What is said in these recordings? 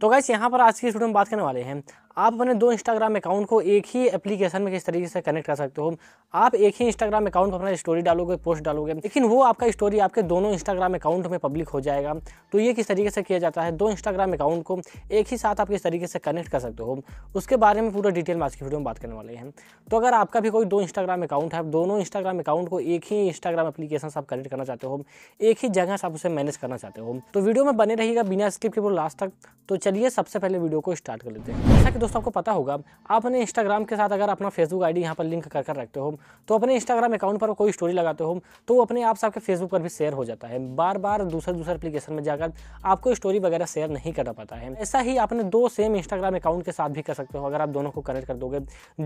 तो गैस यहाँ पर आज की स्टूडेंट बात करने वाले हैं आप अपने दो इंस्टाग्राम अकाउंट को एक ही एप्लीकेशन में किस तरीके से कनेक्ट कर सकते हो आप एक ही इंस्टाग्राम अकाउंट पर अपना स्टोरी डालोगे पोस्ट डालोगे लेकिन वो आपका स्टोरी आपके दोनों इंस्टाग्राम अकाउंट में पब्लिक हो जाएगा तो ये किस तरीके से किया जाता है दो इंस्टाग्राम अकाउंट को एक ही साथ आप किस तरीके से कनेक्ट कर सकते हो उसके बारे में पूरा डिटेल में आज की वीडियो में बात करने वाले हैं तो अगर आपका भी कोई दो इंस्टाग्राम अकाउंट है दोनों इंस्टाग्राम अकाउंट को एक ही इंस्टाग्राम एप्लीकेशन से आप कनेक्ट करना चाहते हो एक ही जगह से आप उसे मैनेज करना चाहते हो तो वीडियो में बने रहेगा बिना स्क्रिप्ट के पूरा लास्ट तक तो चलिए सबसे पहले वीडियो को स्टार्ट कर लेते हैं दोस्तों आपको पता होगा आप अपने इंस्टाग्राम के साथ अगर अपना फेसबुक आईडी यहाँ पर लिंक कर कर रखते हो तो अपने इंस्टाग्राम अकाउंट पर कोई स्टोरी लगाते हो तो अपने आप से आपके फेसबुक पर भी शेयर हो जाता है बार बार दूसरे दूसरे एप्लीकेशन में जाकर आपको स्टोरी वगैरह शेयर नहीं करना पाता है ऐसा ही आपने दो सेम इंस्टाग्राम अकाउंट के साथ भी कर सकते हो अगर आप दोनों को कनेक्ट कर दोगे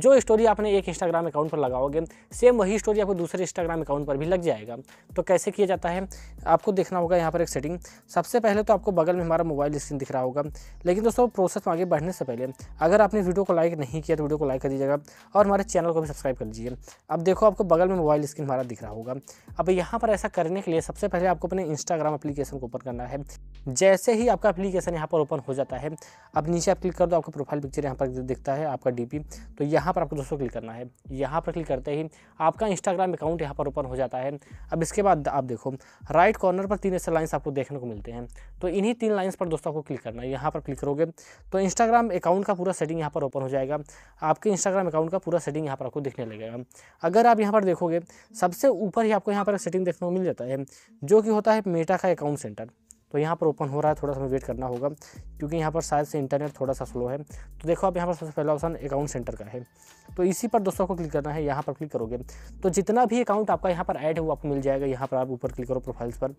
जो स्टोरी आपने एक इंस्टाग्राम अकाउंट पर लगाओगे सेम वही स्टोरी आपको दूसरे इंस्टाग्राम अकाउंट पर भी लग जाएगा तो कैसे किया जाता है आपको देखना होगा यहाँ पर एक सेटिंग सबसे पहले तो आपको बगल में हमारा मोबाइल स्क्रीन दिख रहा होगा लेकिन दोस्तों प्रोसेस में आगे बढ़ने से पहले अगर आपने वीडियो को लाइक नहीं किया तो वीडियो को लाइक कर दीजिएगा और हमारे चैनल को भी सब्सक्राइब कर लीजिए अब देखो आपको बगल में मोबाइल स्क्रीन हमारा दिख रहा होगा अब यहाँ पर ऐसा करने के लिए सबसे पहले आपको अपने इंस्टाग्राम अपलीकेशन को ओपन करना है जैसे ही आपका अपलीकेशन यहाँ पर ओपन हो जाता है अब नीचे आप क्लिक कर दो आपका प्रोफाइल पिक्चर यहाँ पर दिखता है आपका डी तो यहाँ पर आपको दोस्तों क्लिक करना है यहाँ पर क्लिक करते ही आपका इंस्टाग्राम अकाउंट यहाँ पर ओपन हो जाता है अब इसके बाद आप देखो राइट कॉर्नर पर तीन ऐसे लाइन्स आपको देखने को मिलते हैं तो इन्हीं तीन लाइन्स पर दोस्तों आपको क्लिक करना है यहाँ पर क्लिक करोगे तो इंस्टाग्राम अकाउंट का पूरा सेटिंग यहाँ पर ओपन हो जाएगा आपके इंस्टाग्राम अकाउंट का पूरा सेटिंग यहाँ पर आपको दिखने लगेगा अगर आप यहाँ पर देखोगे सबसे ऊपर ही आपको यहाँ पर सेटिंग देखने को मिल जाता है जो कि होता है मेटा का अकाउंट सेंटर तो यहाँ पर ओपन हो रहा है थोड़ा सा हमें वेट करना होगा क्योंकि यहाँ पर शायद से इंटरनेट थोड़ा सा स्लो है तो देखो आप यहाँ पर सबसे पहला ऑप्शन अकाउंट सेंटर का है तो इसी पर दोस्तों को क्लिक करना है यहाँ पर क्लिक करोगे तो जितना भी अकाउंट आपका यहाँ पर ऐड है वो आपको मिल जाएगा यहाँ पर आप ऊपर क्लिक करो प्रोफाइल्स पर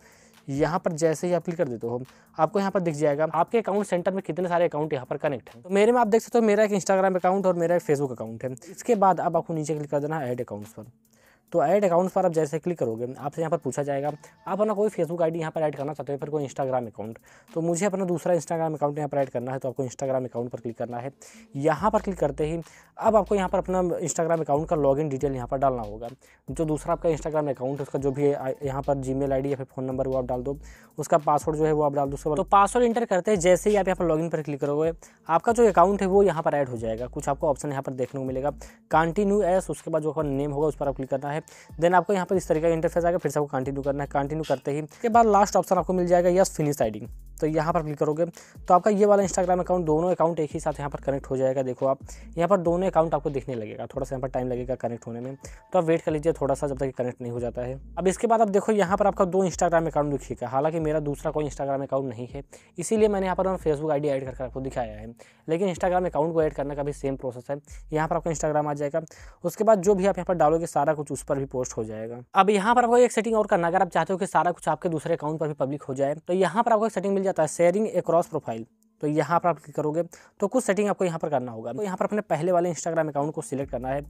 यहाँ पर जैसे ही आप क्लिक कर देते हो आपको यहाँ पर दिख जाएगा आपके अकाउंट सेंटर में कितने सारे अकाउंट यहाँ पर कनेक्ट है तो मेरे में आप देख सकते हो मेरा एक इंस्टाग्राम अकाउंट और मेरा एक फेसबुक अकाउंट है इसके बाद अब आपको नीचे क्लिक कर देना है ऐड अकाउंट्स पर तो ऐड अकाउंट्स पर आप जैसे क्लिक करोगे आपसे यहाँ पर पूछा जाएगा आप अपना कोई फेसबुक आईडी यहाँ पर ऐड करना चाहते हो फिर कोई इंस्टाग्राम अकाउंट तो मुझे अपना दूसरा इंस्टाग्राम अकाउंट यहाँ पर ऐड करना है तो आपको इंस्टाग्राम अकाउंट पर क्लिक करना है यहाँ पर क्लिक करते ही अब आपको यहाँ पर अपना इंस्टाग्राम अकाउंट का लॉगिन डिटेल यहाँ पर डालना होगा जो दूसरा आपका इंस्टाग्राम अकाउंट है उसका जो भी यहाँ पर जी मेल या फिर फ़ोन नंबर वो आप डाल दो उसका पासवर्ड जो है वो आप डाल दो उसके तो पासवर्ड इंटर करते हैं जैसे ही आप यहाँ पर लॉगिन पर क्लिक करोगे आपका जो अकाउंट है वो यहाँ पर ऐड हो जाएगा कुछ आपको ऑप्शन यहाँ पर देखने को मिलेगा कंटिन्यू एस उसके बाद जो नेम होगा उस पर आप क्लिक करना है है देन आपको यहाँ पर इस तरीके का इंटरफेस आएगा फिर से आपको कंटिन्यू करना है कंटिन्यू करते ही के बाद लास्ट ऑप्शन आपको मिल जाएगा यस फिनिश साइडिंग तो यहाँ पर क्लिक करोगे तो आपका ये वाला इंस्टाग्राम अकाउंट दोनों अकाउंट एक ही साथ यहाँ पर कनेक्ट हो जाएगा देखो आप यहाँ पर दोनों अकाउंट आपको दिखने लगेगा थोड़ा सा यहाँ पर टाइम लगेगा कनेक्ट होने में तो आप वेट कर लीजिए थोड़ा सा जब तक कनेक्ट नहीं हो जाता है अब इसके बाद आप देखो यहाँ पर आपका दो इंस्टाग्राम अकाउंट दिखेगा हालांकि मेरा दूसरा कोई इंस्टाग्राम अकाउंट नहीं है इसीलिए मैंने यहाँ पर फेसबुक आई डी करके आपको दिखाया है लेकिन इंस्टाग्राम अकाउंट को ऐड करने का भी सेम प्रोसेस है यहाँ पर आपका इंस्टाग्राम आ जाएगा उसके बाद जो भी आप यहाँ पर डालोगे सारा कुछ उस पर भी पोस्ट हो जाएगा अब यहाँ पर आपको एक सेटिंग और करना अगर आप चाहते हो कि सारा कुछ आपके दूसरे अकाउंट पर भी पब्लिक हो जाए तो यहाँ पर आपको एक सेटिंग मिल जाता है शेयरिंग एक्रॉस प्रोफाइल तो यहाँ पर आप क्लिक करोगे तो कुछ सेटिंग आपको यहाँ पर करना होगा तो यहाँ पर अपने पहले वाले इंस्टाग्राम अकाउंट को सिलेक्ट करना है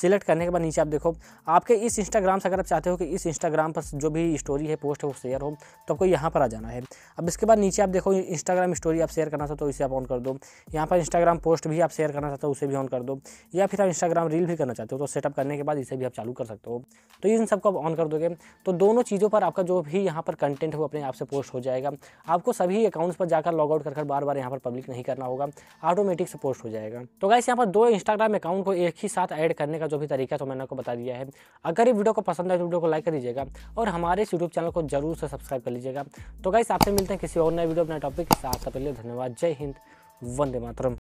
सिलेक्ट करने के बाद नीचे आप देखो आपके इस इंस्टाग्राम से अगर आप चाहते हो कि इस इंस्टाग्राम पर जो भी स्टोरी है पोस्ट है वो शेयर हो तो आपको यहाँ पर आ जाना है अब इसके बाद नीचे आप देखो इंस्टाग्राम स्टोरी आप शेयर करना चाहते हो इसे आप ऑन कर दो यहाँ पर इंस्टाग्राम पोस्ट भी आप शेयर करना चाहते हो उसे भी ऑन कर दो या फिर आप इंस्टाग्राम रील भी करना चाहते हो तो सेटअप करने के बाद इसे भी आप चालू कर सकते हो तो इन सबको आप ऑन कर दोगे तो दोनों चीज़ों पर आपका जो भी यहाँ पर कंटेंट है वो अपने आप से पोस्ट हो जाएगा आपको सभी अकाउंट्स पर जाकर लॉग आउट कर बार बार बार यहाँ पर पब्लिक नहीं करना होगा ऑटोमेटिक से पोस्ट हो जाएगा तो गाइस यहाँ पर दो इंस्टाग्राम अकाउंट को एक ही साथ ऐड करने का जो भी तरीका तो मैंने आपको बता दिया है अगर ये वीडियो को पसंद आए तो वीडियो को लाइक कर दीजिएगा और हमारे इस यूट्यूब चैनल को जरूर से सब्सक्राइब कर लीजिएगा तो गाइस आपसे मिलते हैं किसी और नए वीडियो अपने टॉपिक के साथ पहले धन्यवाद जय हिंद वंदे मातरम